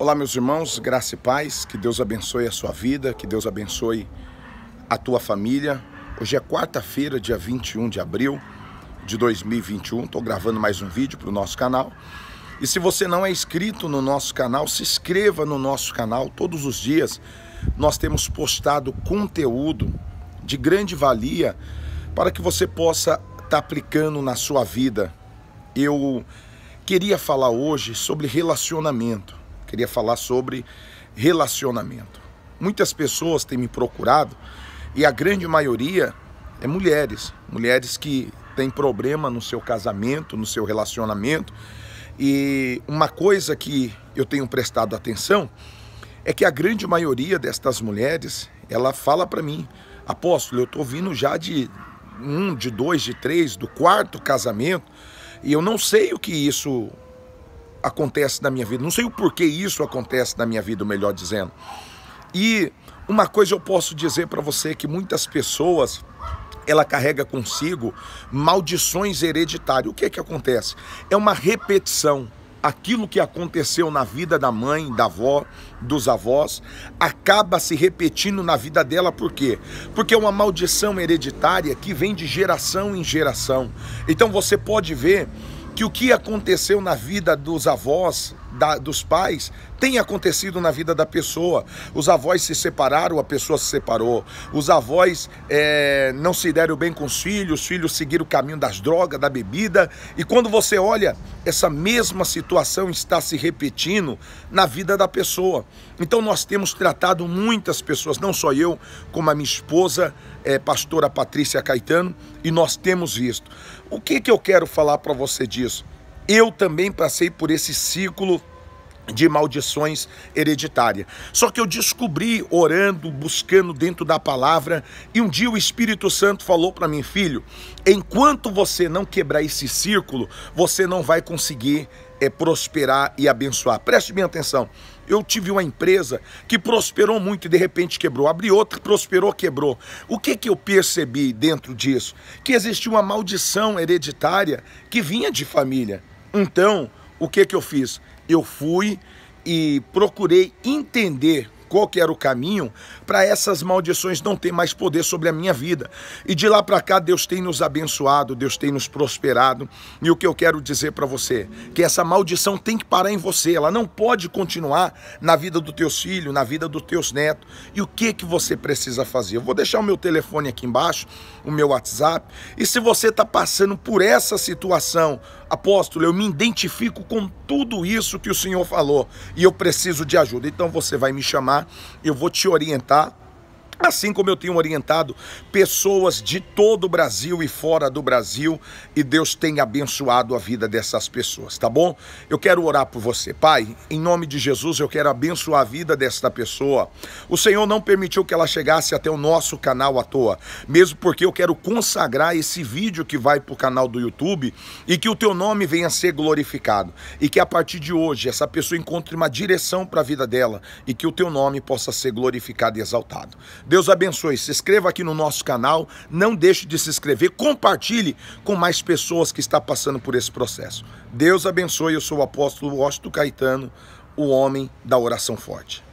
Olá, meus irmãos, graça e paz, que Deus abençoe a sua vida, que Deus abençoe a tua família. Hoje é quarta-feira, dia 21 de abril de 2021. Estou gravando mais um vídeo para o nosso canal. E se você não é inscrito no nosso canal, se inscreva no nosso canal. Todos os dias nós temos postado conteúdo de grande valia para que você possa estar tá aplicando na sua vida. Eu queria falar hoje sobre relacionamento. Queria falar sobre relacionamento. Muitas pessoas têm me procurado e a grande maioria é mulheres, mulheres que têm problema no seu casamento, no seu relacionamento. E uma coisa que eu tenho prestado atenção é que a grande maioria destas mulheres, ela fala para mim, apóstolo, eu tô vindo já de um, de dois, de três, do quarto casamento, e eu não sei o que isso acontece na minha vida. Não sei o porquê isso acontece na minha vida, melhor dizendo. E uma coisa eu posso dizer para você que muitas pessoas ela carrega consigo maldições hereditárias. O que é que acontece? É uma repetição. Aquilo que aconteceu na vida da mãe, da avó, dos avós, acaba se repetindo na vida dela, por quê? Porque é uma maldição hereditária que vem de geração em geração. Então você pode ver que o que aconteceu na vida dos avós da, dos pais tem acontecido na vida da pessoa. Os avós se separaram, a pessoa se separou. Os avós é, não se deram bem com os filhos, os filhos seguiram o caminho das drogas, da bebida. E quando você olha, essa mesma situação está se repetindo na vida da pessoa. Então nós temos tratado muitas pessoas, não só eu, como a minha esposa, é, pastora Patrícia Caetano, e nós temos visto. O que, que eu quero falar para você disso? Eu também passei por esse ciclo de maldições hereditária. Só que eu descobri orando, buscando dentro da palavra, e um dia o Espírito Santo falou para mim, filho, enquanto você não quebrar esse círculo, você não vai conseguir é, prosperar e abençoar. Preste bem atenção. Eu tive uma empresa que prosperou muito e de repente quebrou. Abri outra, prosperou, quebrou. O que, que eu percebi dentro disso? Que existia uma maldição hereditária que vinha de família. Então, o que que eu fiz? Eu fui e procurei entender indicou que era o caminho para essas maldições não ter mais poder sobre a minha vida. E de lá para cá, Deus tem nos abençoado, Deus tem nos prosperado. E o que eu quero dizer para você, que essa maldição tem que parar em você, ela não pode continuar na vida do teus filhos, na vida dos teus netos. E o que que você precisa fazer? Eu vou deixar o meu telefone aqui embaixo, o meu WhatsApp. E se você está passando por essa situação, apóstolo, eu me identifico com tudo isso que o Senhor falou e eu preciso de ajuda. Então você vai me chamar eu vou te orientar Assim como eu tenho orientado pessoas de todo o Brasil e fora do Brasil, e Deus tem abençoado a vida dessas pessoas, tá bom? Eu quero orar por você. Pai, em nome de Jesus, eu quero abençoar a vida desta pessoa. O Senhor não permitiu que ela chegasse até o nosso canal à toa, mesmo porque eu quero consagrar esse vídeo que vai para o canal do YouTube e que o teu nome venha a ser glorificado. E que a partir de hoje essa pessoa encontre uma direção para a vida dela e que o teu nome possa ser glorificado e exaltado. Deus abençoe. Se inscreva aqui no nosso canal, não deixe de se inscrever, compartilhe com mais pessoas que estão passando por esse processo. Deus abençoe. Eu sou o apóstolo Washington Caetano, o homem da oração forte.